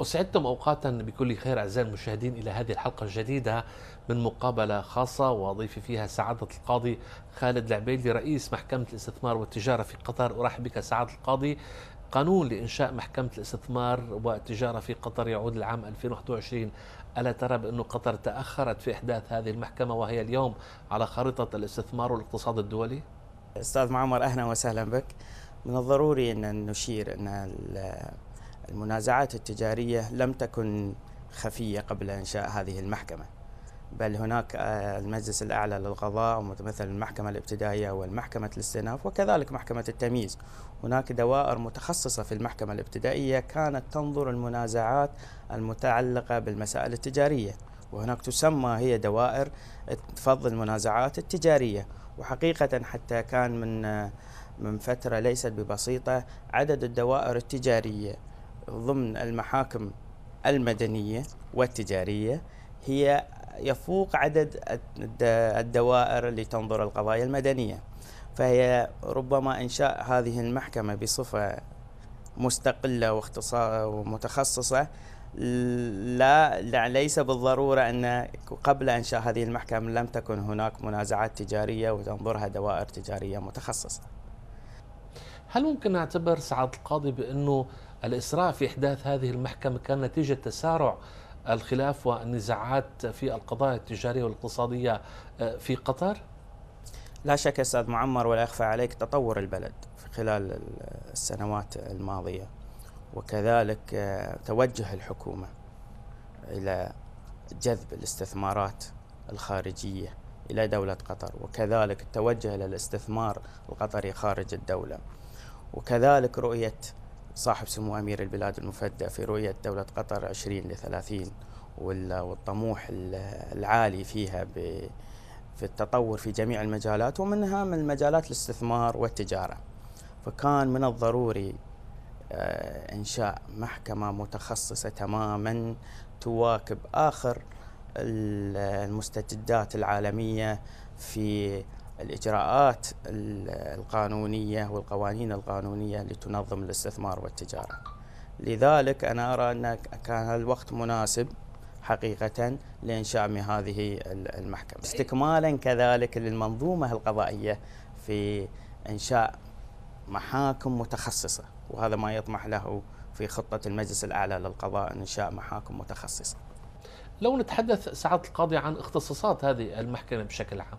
أسعدتم أوقاتا بكل خير أعزائي المشاهدين إلى هذه الحلقة الجديدة من مقابلة خاصة وضيفي فيها سعادة القاضي خالد العبيدي رئيس محكمة الاستثمار والتجارة في قطر أرحب بك سعادة القاضي قانون لإنشاء محكمة الاستثمار والتجارة في قطر يعود العام 2021 ألا ترى بأن قطر تأخرت في إحداث هذه المحكمة وهي اليوم على خريطة الاستثمار والاقتصاد الدولي؟ أستاذ معمر أهلا وسهلا بك من الضروري أن نشير أن المنازعات التجارية لم تكن خفية قبل إنشاء هذه المحكمة بل هناك آه، المجلس الأعلى للقضاء ومتمثل المحكمة الابتدائية والمحكمة الاستئناف وكذلك محكمة التمييز هناك دوائر متخصصة في المحكمة الابتدائية كانت تنظر المنازعات المتعلقة بالمسائل التجارية وهناك تسمى هي دوائر تفضل المنازعات التجارية وحقيقة حتى كان من آه، من فترة ليست ببسيطة عدد الدوائر التجارية ضمن المحاكم المدنية والتجارية هي يفوق عدد الدوائر اللي تنظر القضايا المدنية فهي ربما إنشاء هذه المحكمة بصفة مستقلة ومتخصصة لا, لا ليس بالضرورة أن قبل إنشاء هذه المحكمة لم تكن هناك منازعات تجارية وتنظرها دوائر تجارية متخصصة هل ممكن نعتبر سعادة القاضي بأنه الإسراع في إحداث هذه المحكمة كان نتيجة تسارع الخلاف والنزاعات في القضايا التجارية والاقتصادية آه، في قطر؟ لا شك أستاذ معمر ولا يخفى عليك تطور البلد في خلال السنوات الماضية وكذلك آه، توجه الحكومة إلى جذب الاستثمارات الخارجية إلى دولة قطر وكذلك التوجه إلى الاستثمار القطري خارج الدولة وكذلك رؤية صاحب سمو أمير البلاد المفدى في رؤية دولة قطر 20 ل 30 والطموح العالي فيها في التطور في جميع المجالات ومنها من مجالات الاستثمار والتجارة فكان من الضروري آه، إنشاء محكمة متخصصة تماما تواكب آخر المستجدات العالمية في الإجراءات القانونية والقوانين القانونية لتنظم الاستثمار والتجارة لذلك أنا أرى أن كان الوقت مناسب حقيقة لإنشاء هذه المحكمة طيب. استكمالا كذلك للمنظومة القضائية في إنشاء محاكم متخصصة وهذا ما يطمح له في خطة المجلس الأعلى للقضاء إنشاء محاكم متخصصة لو نتحدث سعادة القاضي عن اختصاصات هذه المحكمة بشكل عام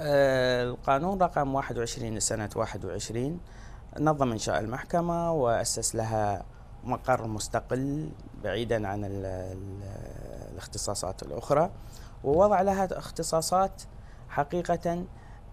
القانون رقم 21 لسنة 21 نظم إنشاء المحكمة وأسس لها مقر مستقل بعيدا عن الاختصاصات الأخرى ووضع لها اختصاصات حقيقة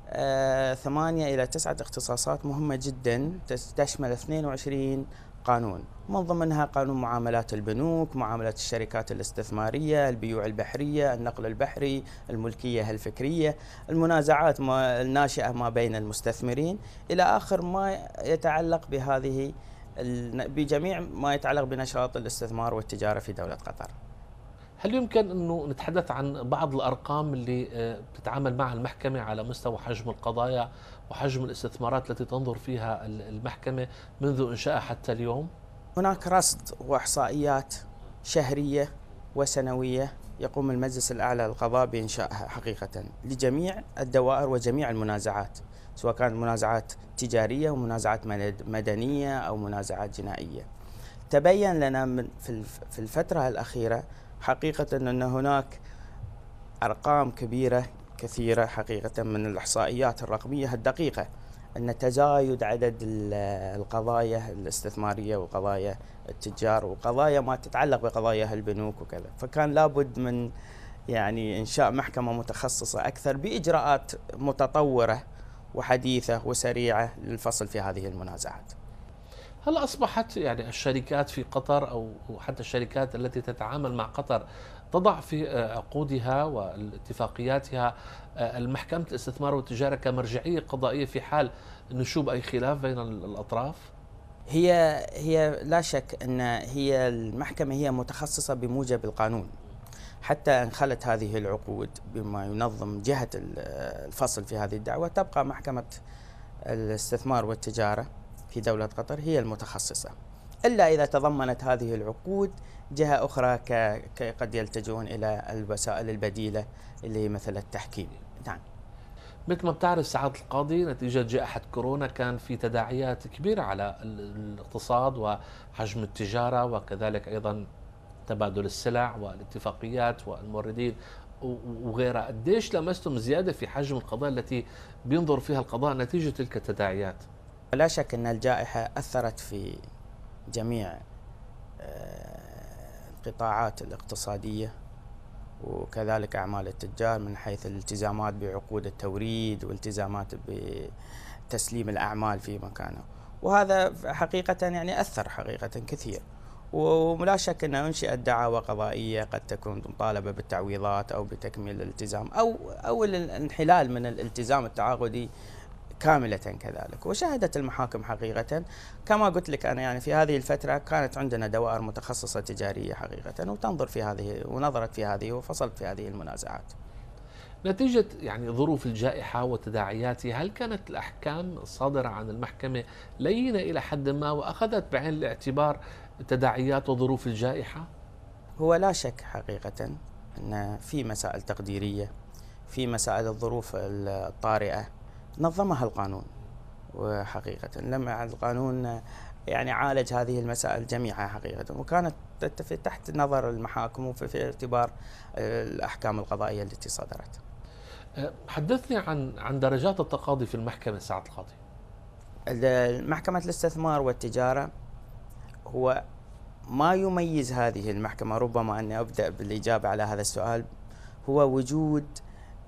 آه، ثمانية إلى تسعة اختصاصات مهمة جدا تشمل 22 قانون من ضمنها قانون معاملات البنوك معاملات الشركات الاستثمارية البيوع البحرية النقل البحري الملكية الفكرية المنازعات ما الناشئة ما بين المستثمرين إلى آخر ما يتعلق بهذه بجميع ما يتعلق بنشاط الاستثمار والتجارة في دولة قطر هل يمكن انه نتحدث عن بعض الارقام اللي آه، بتتعامل معها المحكمه على مستوى حجم القضايا وحجم الاستثمارات التي تنظر فيها المحكمة منذ إنشائها حتى اليوم؟ هناك رصد وإحصائيات شهرية وسنوية يقوم المجلس الأعلى للقضاء بإنشائها حقيقة لجميع الدوائر وجميع المنازعات سواء كانت منازعات تجارية ومنازعات مدنية أو منازعات جنائية تبين لنا من في الفترة الأخيرة حقيقة أن هناك أرقام كبيرة كثيرة حقيقة من الإحصائيات الرقمية الدقيقة أن تزايد عدد القضايا الاستثمارية وقضايا التجار وقضايا ما تتعلق بقضايا البنوك وكذا فكان لابد من يعني إنشاء محكمة متخصصة أكثر بإجراءات متطورة وحديثة وسريعة للفصل في هذه المنازعات هل أصبحت يعني الشركات في قطر أو حتى الشركات التي تتعامل مع قطر تضع في عقودها واتفاقياتها المحكمة الاستثمار والتجارة كمرجعية قضائية في حال نشوب أي خلاف بين الأطراف؟ هي هي لا شك أن هي المحكمة هي متخصصة بموجب القانون حتى ان خلت هذه العقود بما ينظم جهة الفصل في هذه الدعوة تبقى محكمة الاستثمار والتجارة في دولة قطر هي المتخصصة إلا إذا تضمنت هذه العقود جهة أخرى قد يلتجئون إلى الوسائل البديلة اللي هي مثل التحكيم نعم مثل ما بتعرف سعادة القاضي نتيجة جائحة كورونا كان في تداعيات كبيرة على الاقتصاد وحجم التجارة وكذلك أيضا تبادل السلع والاتفاقيات والموردين وغيرها قديش لمستم زيادة في حجم القضاء التي بينظر فيها القضاء نتيجة تلك التداعيات لا شك أن الجائحة أثرت في جميع آه، القطاعات الاقتصادية وكذلك أعمال التجار من حيث الالتزامات بعقود التوريد والتزامات بتسليم الأعمال في مكانه وهذا حقيقة يعني أثر حقيقة كثير ولا شك أنه انشئت دعاوى قضائية قد تكون مطالبة بالتعويضات أو بتكميل الالتزام أو أو الانحلال من الالتزام التعاقدي كاملة كذلك وشهدت المحاكم حقيقة كما قلت لك أنا يعني في هذه الفترة كانت عندنا دوائر متخصصة تجارية حقيقة وتنظر في هذه ونظرت في هذه وفصلت في هذه المنازعات نتيجة يعني ظروف الجائحة وتداعياتها هل كانت الأحكام الصادرة عن المحكمة لينة إلى حد ما وأخذت بعين الاعتبار تداعيات وظروف الجائحة؟ هو لا شك حقيقة أن في مسائل تقديرية في مسائل الظروف الطارئة نظمها القانون وحقيقة لما القانون يعني عالج هذه المسائل جميعها حقيقة وكانت تحت نظر المحاكم وفي اعتبار الأحكام القضائية التي صدرت أه، حدثني عن عن درجات التقاضي في المحكمة ساعة القاضي محكمة الاستثمار والتجارة هو ما يميز هذه المحكمة ربما أن أبدأ بالإجابة على هذا السؤال هو وجود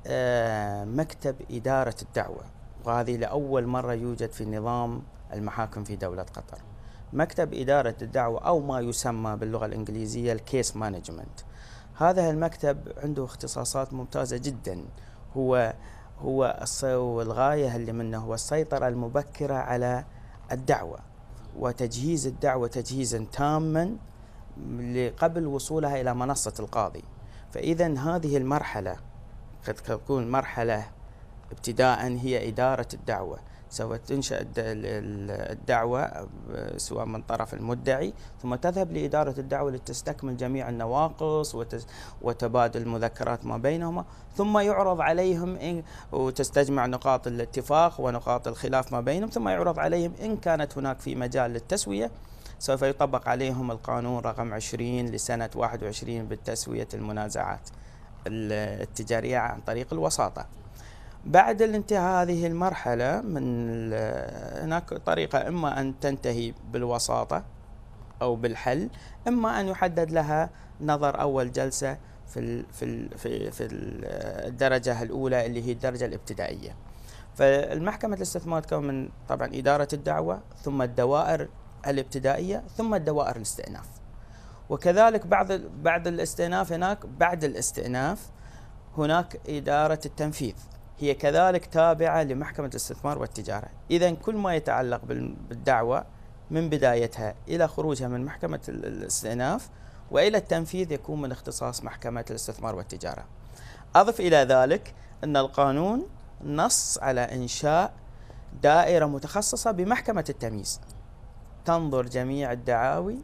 أه، مكتب إدارة الدعوة وهذه لأول مرة يوجد في نظام المحاكم في دولة قطر مكتب إدارة الدعوة أو ما يسمى باللغة الإنجليزية الكيس مانجمنت هذا المكتب عنده اختصاصات ممتازة جدا هو هو الغاية اللي منه هو السيطرة المبكرة على الدعوة وتجهيز الدعوة تجهيزا تاما قبل وصولها إلى منصة القاضي فإذا هذه المرحلة قد تكون مرحلة ابتداء هي إدارة الدعوة سوف تنشأ الدعوة آه، سواء من طرف المدعي ثم تذهب لإدارة الدعوة لتستكمل جميع النواقص وتبادل المذكرات ما بينهما ثم يعرض عليهم وتستجمع نقاط الاتفاق ونقاط الخلاف ما بينهم ثم يعرض عليهم إن كانت هناك في مجال للتسوية سوف يطبق عليهم القانون رقم 20 لسنة 21 بالتسوية المنازعات التجارية عن طريق الوساطة بعد الانتهاء هذه المرحلة من هناك طريقة إما أن تنتهي بالوساطة أو بالحل إما أن يحدد لها نظر أول جلسة في في في في الدرجة الأولى اللي هي الدرجة الابتدائية. فالمحكمة الاستثمار تكون من طبعا إدارة الدعوة ثم الدوائر الابتدائية ثم الدوائر الاستئناف. وكذلك بعد بعد الاستئناف هناك بعد الاستئناف هناك إدارة التنفيذ هي كذلك تابعة لمحكمة الاستثمار والتجارة إذا كل ما يتعلق بالدعوة من بدايتها إلى خروجها من محكمة الاستئناف وإلى التنفيذ يكون من اختصاص محكمة الاستثمار والتجارة أضف إلى ذلك أن القانون نص على إنشاء دائرة متخصصة بمحكمة التمييز تنظر جميع الدعاوي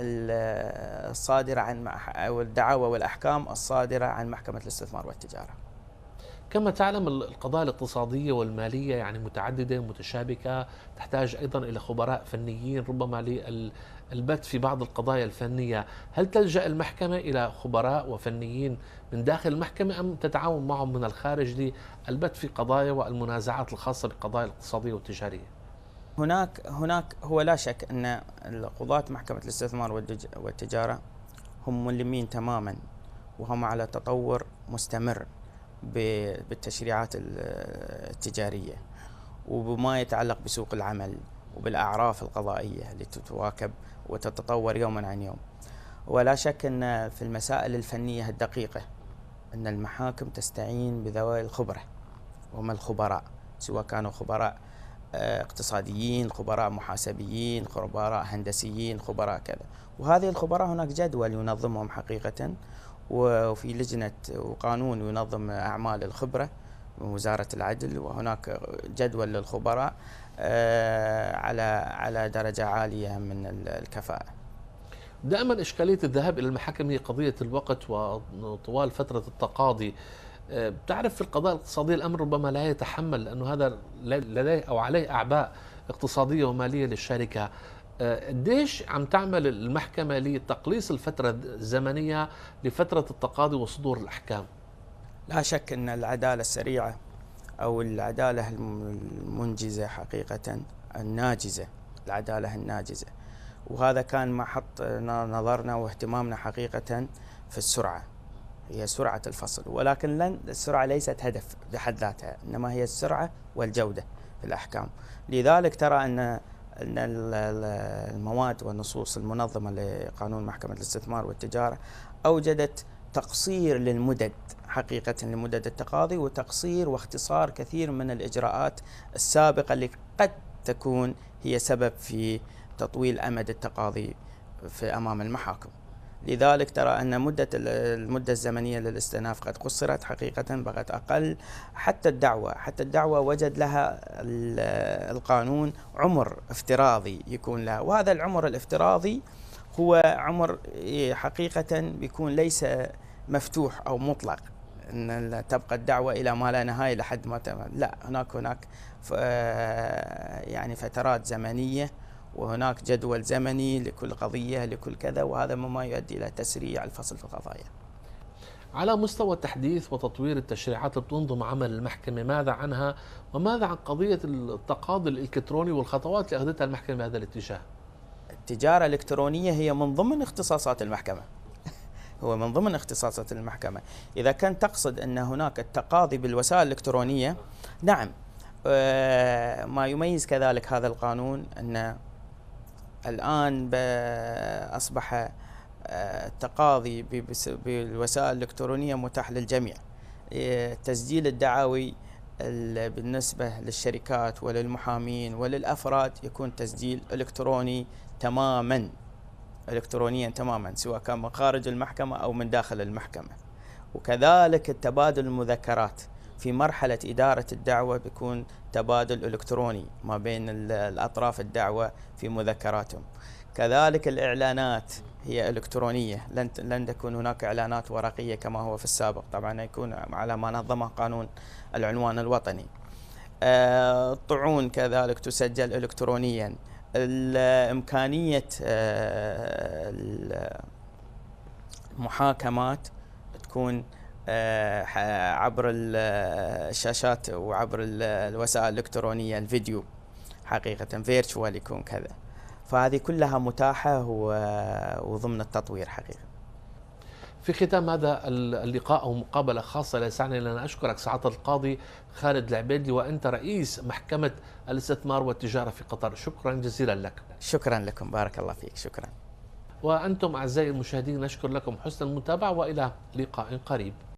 الصادرة عن أو الدعاوى والأحكام الصادرة عن محكمة الاستثمار والتجارة كما تعلم القضايا الاقتصادية والمالية يعني متعددة متشابكة تحتاج أيضا إلى خبراء فنيين ربما للبت في بعض القضايا الفنية هل تلجأ المحكمة إلى خبراء وفنيين من داخل المحكمة أم تتعاون معهم من الخارج للبت في قضايا والمنازعات الخاصة بالقضايا الاقتصادية والتجارية هناك هناك هو لا شك أن قضاة محكمة الاستثمار والتجارة هم ملمين تماما وهم على تطور مستمر بالتشريعات التجارية وبما يتعلق بسوق العمل وبالأعراف القضائية اللي تتواكب وتتطور يوما عن يوم ولا شك أن في المسائل الفنية الدقيقة أن المحاكم تستعين بذوي الخبرة وهم الخبراء سواء كانوا خبراء آه، اقتصاديين خبراء محاسبيين خبراء هندسيين خبراء كذا وهذه الخبراء هناك جدول ينظمهم حقيقة وفي لجنة وقانون ينظم أعمال الخبرة من وزارة العدل وهناك جدول للخبراء آه، على على درجة عالية من الكفاءة دائما إشكالية الذهاب إلى المحاكم هي قضية الوقت وطوال فترة التقاضي بتعرف آه، في القضاء الاقتصادي الأمر ربما لا يتحمل لأنه هذا لديه أو عليه أعباء اقتصادية ومالية للشركة قديش عم تعمل المحكمة لتقليص الفترة الزمنية لفترة التقاضي وصدور الأحكام؟ لا شك أن العدالة السريعة أو العدالة المنجزة حقيقة الناجزة العدالة الناجزة وهذا كان محط نظرنا واهتمامنا حقيقة في السرعة هي سرعة الفصل ولكن لن السرعة ليست هدف بحد ذاتها إنما هي السرعة والجودة في الأحكام لذلك ترى أن ان المواد والنصوص المنظمه لقانون محكمه الاستثمار والتجاره اوجدت تقصير للمدد حقيقة لمدد التقاضي وتقصير واختصار كثير من الإجراءات السابقة اللي قد تكون هي سبب في تطويل أمد التقاضي في أمام المحاكم لذلك ترى أن مدة المدة الزمنية للاستئناف قد قصرت حقيقة بقت أقل حتى الدعوة حتى الدعوة وجد لها القانون عمر افتراضي يكون لها وهذا العمر الافتراضي هو عمر إيه، حقيقة بيكون ليس مفتوح أو مطلق ان تبقى الدعوه الى ما لا نهايه لحد ما تمام لا هناك هناك آه، يعني فترات زمنيه وهناك جدول زمني لكل قضية لكل كذا وهذا مما يؤدي إلى تسريع الفصل في القضايا على مستوى تحديث وتطوير التشريعات اللي بتنظم عمل المحكمة ماذا عنها وماذا عن قضية التقاضي الإلكتروني والخطوات اللي أخذتها المحكمة بهذا الاتجاه التجارة الإلكترونية هي من ضمن اختصاصات المحكمة هو من ضمن اختصاصات المحكمة إذا كان تقصد أن هناك التقاضي بالوسائل الإلكترونية نعم آه، ما يميز كذلك هذا القانون أن الآن أصبح آه، التقاضي بالوسائل الإلكترونية متاح للجميع التسجيل الدعاوي بالنسبة للشركات وللمحامين وللأفراد يكون تسجيل إلكتروني تماما إلكترونيا تماما سواء كان من خارج المحكمة أو من داخل المحكمة وكذلك التبادل المذكرات في مرحلة إدارة الدعوة بيكون تبادل إلكتروني ما بين الأطراف الدعوة في مذكراتهم كذلك الإعلانات هي إلكترونية لن لن تكون هناك إعلانات ورقية كما هو في السابق طبعا يكون على ما نظمه قانون العنوان الوطني آه، الطعون كذلك تسجل إلكترونيا إمكانية آه، المحاكمات تكون آه، عبر الشاشات وعبر الوسائل الإلكترونية الفيديو حقيقة فيرتشوال يكون كذا فهذه كلها متاحة وضمن التطوير حقيقة في ختام هذا اللقاء او مقابله خاصه لسعني لان اشكرك سعاده القاضي خالد العبيدلي وانت رئيس محكمه الاستثمار والتجاره في قطر شكرا جزيلا لك شكرا لكم بارك الله فيك شكرا وانتم اعزائي المشاهدين نشكر لكم حسن المتابعه والى لقاء قريب